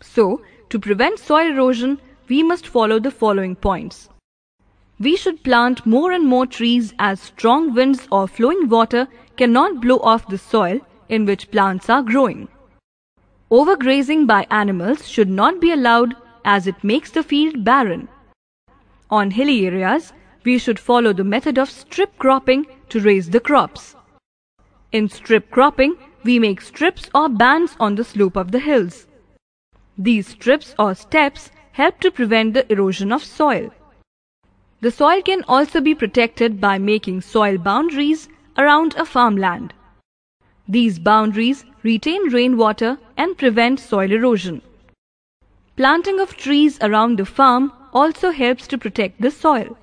So, to prevent soil erosion, we must follow the following points. We should plant more and more trees as strong winds or flowing water cannot blow off the soil in which plants are growing. Overgrazing by animals should not be allowed as it makes the field barren. On hilly areas, we should follow the method of strip cropping to raise the crops. In strip cropping, we make strips or bands on the slope of the hills. These strips or steps help to prevent the erosion of soil. The soil can also be protected by making soil boundaries around a farmland. These boundaries retain rainwater and prevent soil erosion. Planting of trees around the farm also helps to protect the soil.